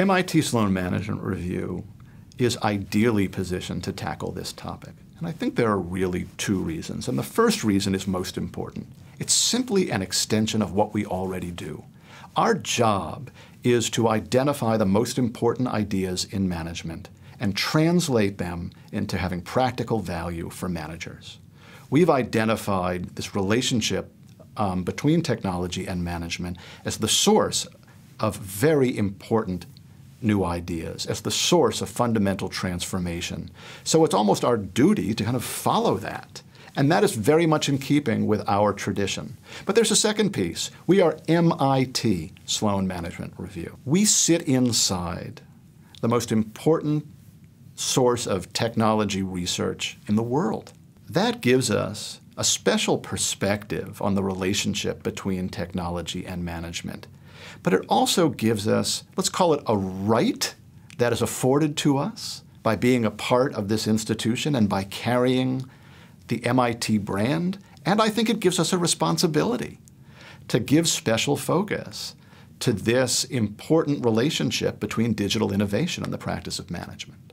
MIT Sloan Management Review is ideally positioned to tackle this topic. And I think there are really two reasons. And the first reason is most important. It's simply an extension of what we already do. Our job is to identify the most important ideas in management and translate them into having practical value for managers. We've identified this relationship um, between technology and management as the source of very important new ideas, as the source of fundamental transformation. So it's almost our duty to kind of follow that. And that is very much in keeping with our tradition. But there's a second piece. We are MIT, Sloan Management Review. We sit inside the most important source of technology research in the world. That gives us a special perspective on the relationship between technology and management. But it also gives us, let's call it a right that is afforded to us by being a part of this institution and by carrying the MIT brand. And I think it gives us a responsibility to give special focus to this important relationship between digital innovation and the practice of management.